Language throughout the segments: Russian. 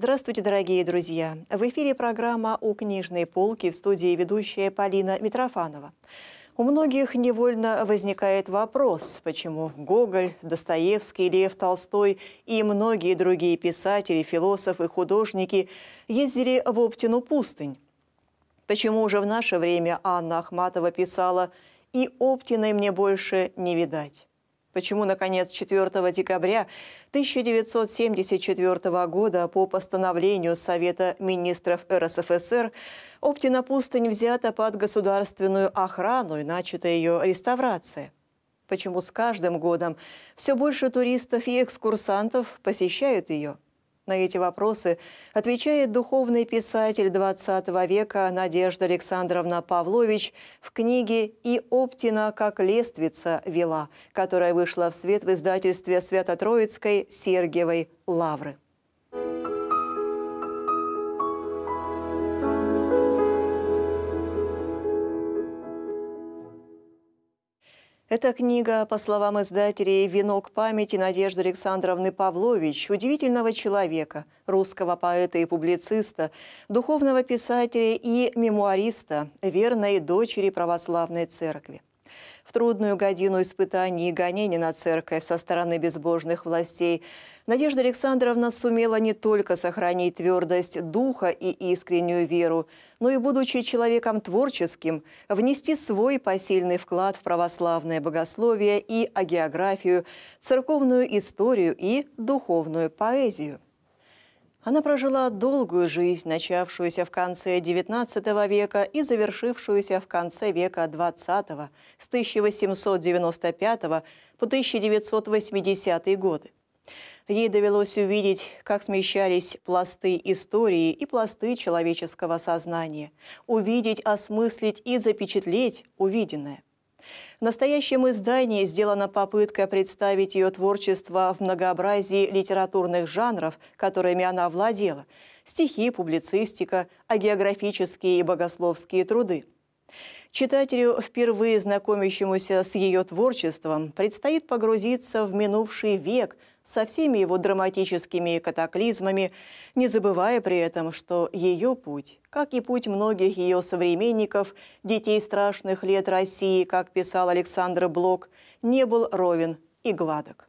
Здравствуйте, дорогие друзья! В эфире программа «У книжной полки» в студии ведущая Полина Митрофанова. У многих невольно возникает вопрос, почему Гоголь, Достоевский, Лев Толстой и многие другие писатели, философы, художники ездили в Оптину пустынь. Почему уже в наше время Анна Ахматова писала «И Оптиной мне больше не видать». Почему, наконец, 4 декабря 1974 года по постановлению Совета министров РСФСР Оптина пустынь взята под государственную охрану и начата ее реставрация? Почему с каждым годом все больше туристов и экскурсантов посещают ее? На эти вопросы отвечает духовный писатель XX века Надежда Александровна Павлович в книге «И Оптина как лествица вела», которая вышла в свет в издательстве Свято-Троицкой Сергиевой Лавры. Эта книга, по словам издателей, венок памяти Надежды Александровны Павлович, удивительного человека, русского поэта и публициста, духовного писателя и мемуариста, верной дочери православной церкви в трудную годину испытаний и гонений на церковь со стороны безбожных властей, Надежда Александровна сумела не только сохранить твердость духа и искреннюю веру, но и, будучи человеком творческим, внести свой посильный вклад в православное богословие и агеографию, церковную историю и духовную поэзию. Она прожила долгую жизнь, начавшуюся в конце XIX века и завершившуюся в конце века XX, с 1895 по 1980 годы. Ей довелось увидеть, как смещались пласты истории и пласты человеческого сознания, увидеть, осмыслить и запечатлеть увиденное. В настоящем издании сделана попытка представить ее творчество в многообразии литературных жанров, которыми она владела – стихи, публицистика, агеографические и богословские труды. Читателю, впервые знакомящемуся с ее творчеством, предстоит погрузиться в минувший век – со всеми его драматическими катаклизмами, не забывая при этом, что ее путь, как и путь многих ее современников, детей страшных лет России, как писал Александр Блок, не был ровен и гладок.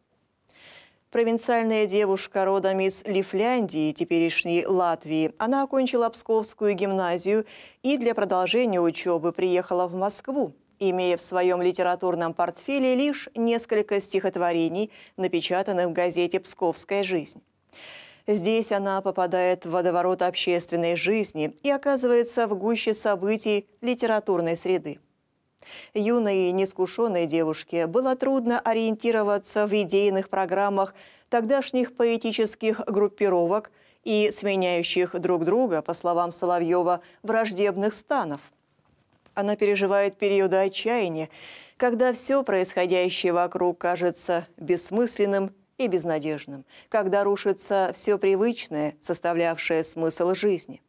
Провинциальная девушка родом из Лифляндии, теперешней Латвии. Она окончила Псковскую гимназию и для продолжения учебы приехала в Москву, имея в своем литературном портфеле лишь несколько стихотворений, напечатанных в газете «Псковская жизнь». Здесь она попадает в водоворот общественной жизни и оказывается в гуще событий литературной среды. Юной и нескушенной девушке было трудно ориентироваться в идейных программах тогдашних поэтических группировок и сменяющих друг друга, по словам Соловьева, враждебных станов – она переживает периоды отчаяния, когда все происходящее вокруг кажется бессмысленным и безнадежным, когда рушится все привычное, составлявшее смысл жизни.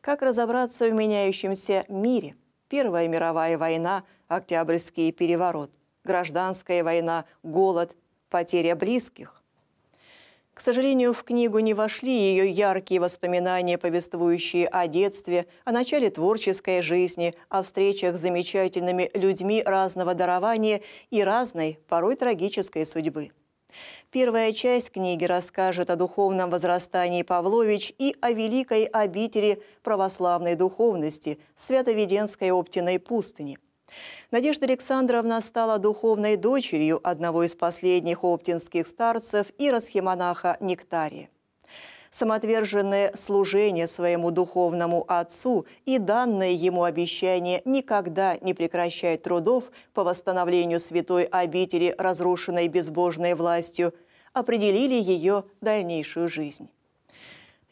Как разобраться в меняющемся мире? Первая мировая война, Октябрьский переворот, гражданская война, голод, потеря близких. К сожалению, в книгу не вошли ее яркие воспоминания, повествующие о детстве, о начале творческой жизни, о встречах с замечательными людьми разного дарования и разной, порой трагической судьбы. Первая часть книги расскажет о духовном возрастании Павлович и о великой обители православной духовности Святоведенской Оптиной пустыни – Надежда Александровна стала духовной дочерью одного из последних оптинских старцев и расхимонаха Нектария самоотверженное служение своему духовному отцу и данное ему обещание никогда не прекращать трудов по восстановлению святой обители, разрушенной безбожной властью, определили ее дальнейшую жизнь.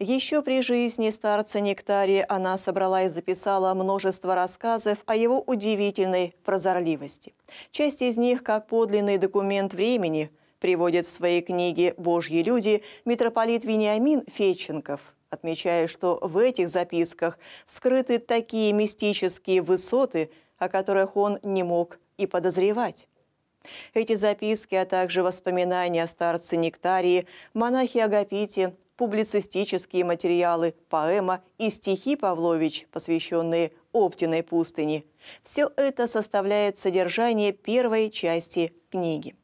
Еще при жизни старца Нектария она собрала и записала множество рассказов о его удивительной прозорливости. Часть из них, как подлинный документ времени, приводит в своей книге «Божьи люди» митрополит Вениамин Феченков – отмечая, что в этих записках скрыты такие мистические высоты, о которых он не мог и подозревать. Эти записки, а также воспоминания о старце Нектарии, монахе Агапите, публицистические материалы, поэма и стихи Павлович, посвященные Оптиной пустыне. Все это составляет содержание первой части книги.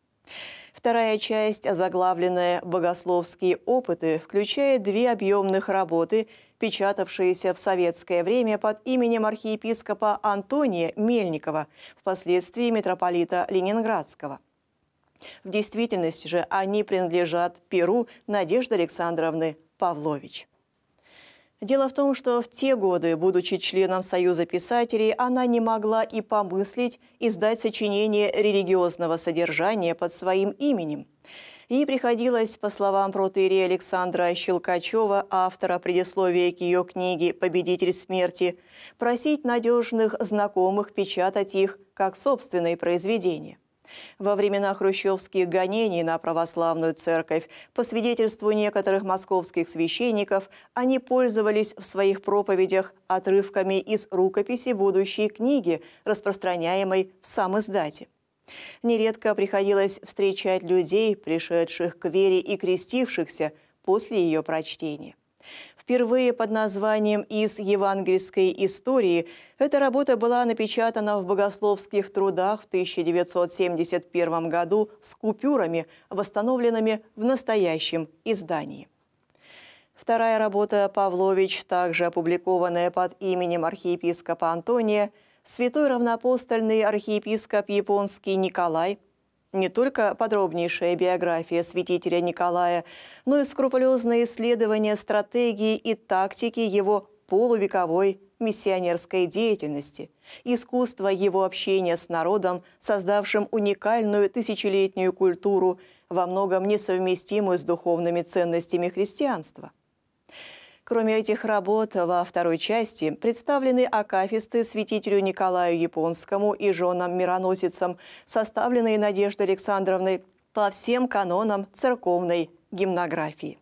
Вторая часть, заглавленная «Богословские опыты», включает две объемных работы, печатавшиеся в советское время под именем архиепископа Антония Мельникова, впоследствии митрополита Ленинградского – в действительности же они принадлежат Перу Надежды Александровны Павлович. Дело в том, что в те годы, будучи членом Союза писателей, она не могла и помыслить издать сочинение религиозного содержания под своим именем. Ей приходилось, по словам протеерея Александра Щелкачева, автора предисловия к ее книге «Победитель смерти», просить надежных знакомых печатать их как собственные произведения. Во времена хрущевских гонений на православную церковь, по свидетельству некоторых московских священников, они пользовались в своих проповедях отрывками из рукописи будущей книги, распространяемой в сам издате. Нередко приходилось встречать людей, пришедших к вере и крестившихся после ее прочтения. Впервые под названием «Из евангельской истории» эта работа была напечатана в богословских трудах в 1971 году с купюрами, восстановленными в настоящем издании. Вторая работа Павлович, также опубликованная под именем архиепископа Антония, святой равнопостольный архиепископ японский Николай – не только подробнейшая биография святителя Николая, но и скрупулезное исследование стратегии и тактики его полувековой миссионерской деятельности, искусство его общения с народом, создавшим уникальную тысячелетнюю культуру, во многом несовместимую с духовными ценностями христианства – Кроме этих работ, во второй части представлены акафисты святителю Николаю Японскому и женам-мироносицам, составленные Надеждой Александровной по всем канонам церковной гимнографии.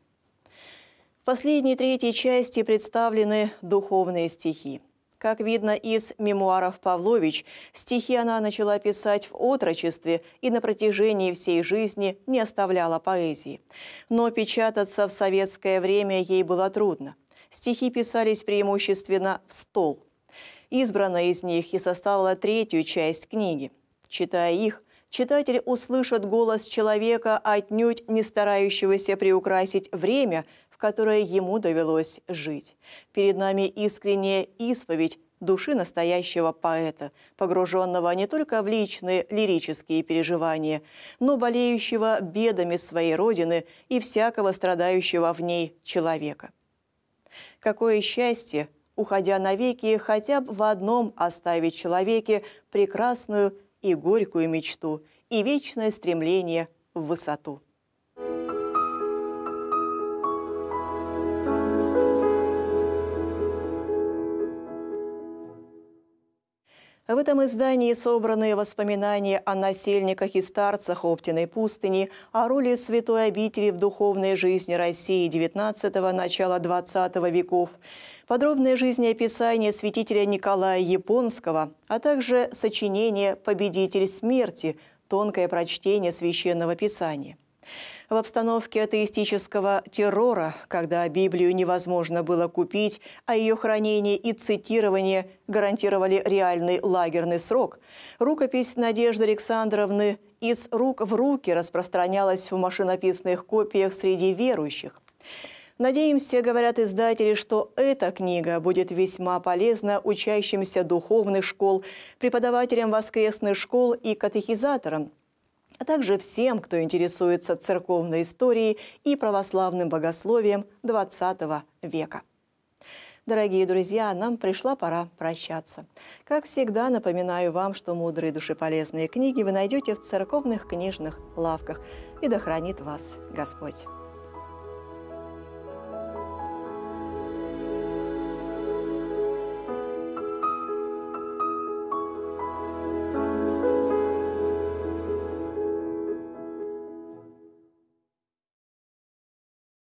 В последней третьей части представлены духовные стихи. Как видно из мемуаров Павлович, стихи она начала писать в отрочестве и на протяжении всей жизни не оставляла поэзии. Но печататься в советское время ей было трудно. Стихи писались преимущественно в стол. Избрана из них и составила третью часть книги. Читая их, читатель услышит голос человека, отнюдь не старающегося приукрасить время – которое ему довелось жить. Перед нами искренняя исповедь души настоящего поэта, погруженного не только в личные лирические переживания, но болеющего бедами своей родины и всякого страдающего в ней человека. Какое счастье, уходя навеки, хотя бы в одном оставить человеке прекрасную и горькую мечту и вечное стремление в высоту. В этом издании собраны воспоминания о насельниках и старцах Оптиной пустыни, о роли святой обители в духовной жизни России XIX – начала XX веков, подробное жизнеописание святителя Николая Японского, а также сочинение «Победитель смерти», тонкое прочтение священного писания – в обстановке атеистического террора, когда Библию невозможно было купить, а ее хранение и цитирование гарантировали реальный лагерный срок, рукопись Надежды Александровны из рук в руки распространялась в машинописных копиях среди верующих. Надеемся, говорят издатели, что эта книга будет весьма полезна учащимся духовных школ, преподавателям воскресных школ и катехизаторам, а также всем, кто интересуется церковной историей и православным богословием XX века. Дорогие друзья, нам пришла пора прощаться. Как всегда, напоминаю вам, что мудрые душеполезные книги вы найдете в церковных книжных лавках. И да хранит вас Господь!